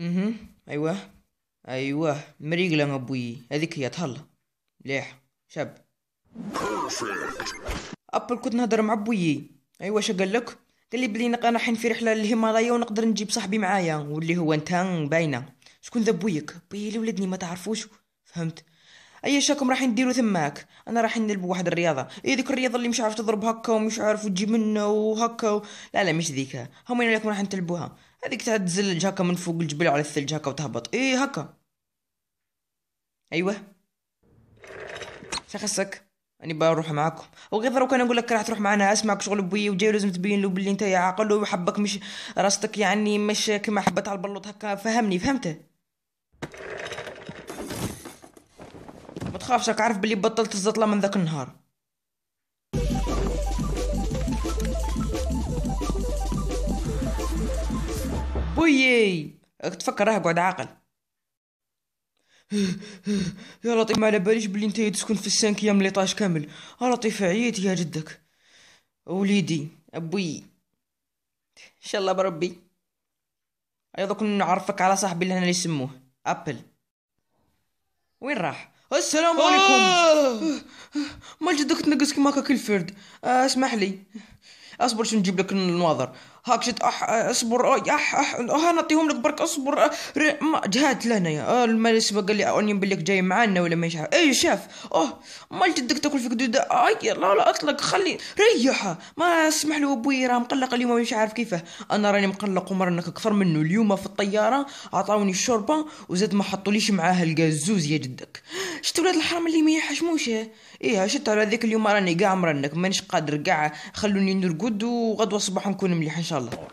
اها ايوه ايوه مريقلة مبوي هذيك هي تهلا مليح شاب ابل كنت نهضر مع بوي ايوا قال لك قال لي بلي انا رايحين في رحله للهيمالايا ونقدر نجيب صاحبي معايا واللي هو انت باينه شكون ذا بويك بويي اللي ولدني ما تعرفوش فهمت اي شاكم راح نديرو ثماك انا راح نلعب واحد الرياضه اي ذيك الرياضه اللي مش عارف تضرب هكا ومش عارف تجي منه وهكا و... لا لا مش ذيك هم راح نلبوها هذيك تاع تزلج هكا من فوق الجبل على الثلج هكا وتهبط ايه هكا ايوه شخصك اني اني بروح معاكم وغير ضرو كان نقول لك راح تروح معنا اسمعك شغل بوي وجاي لازم تبين له باللي انت يا عاقل وحبك مش راستك يعني مش كما حبت على البلوط هكا فهمني فهمته ما تخافش راك عارف بلي بطلت الزطله من ذاك النهار بويي تفكر راه قعد عاقل يا لطيف ما على باليش بلي نتايا تسكن في السانكية من ليطاج كامل يا لطيف عييت يا جدك وليدي ابوي ان شاء الله بربي ايضا دوك نعرفك على صاحبي اللي هنا يسموه ابل وين راح السلام عليكم آه. مال جدك تنقص كيما كاك الفرد آه، اسمح لي اصبر شنو نجيب لك المناظر هاك شت اح اصبر اح آه، اح ها نعطيهم لك برك اصبر آه، جهات لهنا يا آه، المال سبق قال لي اوني بلك جاي معانا ولا ما شاف اي شاف اوه مال جدك تاكل في قدود اي لا لا اطلق خلي ريحه ما اسمح له ابوي راه مقلق اليوم مش عارف كيفه انا راني مقلق ومرنك اكثر منه اليوم في الطياره عطاوني الشوربه وزاد ما حطوليش معاها القازوز يا جدك شفت ولاد الحرام اللي ما يحشموش ايه شفت على ذيك اليوم راني كاع مرنك مانيش قادر كاع خلوني نرقد جود وغدوة الصباح نكون مليح إن شاء الله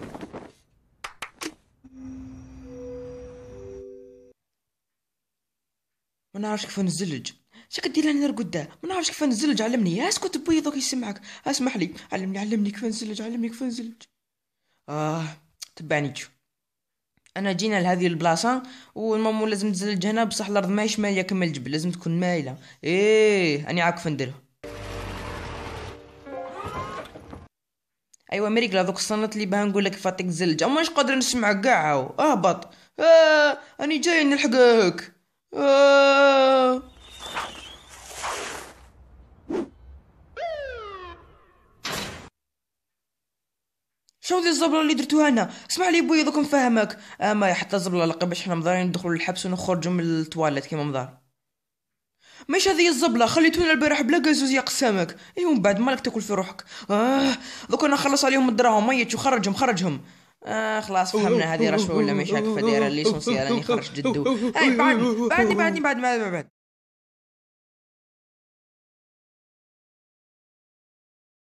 ما نعرفش كيف نزلج شك دير لنا نرقد ما نعرفش كيف نزلج علمني اسكت بوي دوك يسمعك اسمح لي علمني علمني كيف نزلج علمني كيف نزلج اه تبعني تشوف انا جينا لهذه البلاصه والمامو لازم تزلج هنا بصح الارض ماهيش مايله كما الجبل لازم تكون مايله ايه انا عارف نديرها ايوا ميريك دوك الصنط اللي بها نقول لك فاتك زلج اما مش قادر نسمع كاع اهبط آه اني جاي نلحقك آه شنو ذي الزبله اللي درتوها انا اسمع لي بويا دوك نفهمك اما حتى الزبلة لقى باش حنا مضارين ندخلوا للحبس ونخرجوا من التواليت كيما مضار مش هذه الزبلة خليتونا البارح بلا قازوز يا قسامك ايوا من بعد مالك تاكل في روحك اه دوك انا نخلص عليهم الدراهم ميت وخرجهم خرجهم آه خلاص فهمنا هذه رشوة ولا مش دايرة فدايرة ليسونسيال راني يعني خرج جدو اي بعدني بعدني بعدني بعدني بعد, بعد, بعد, بعد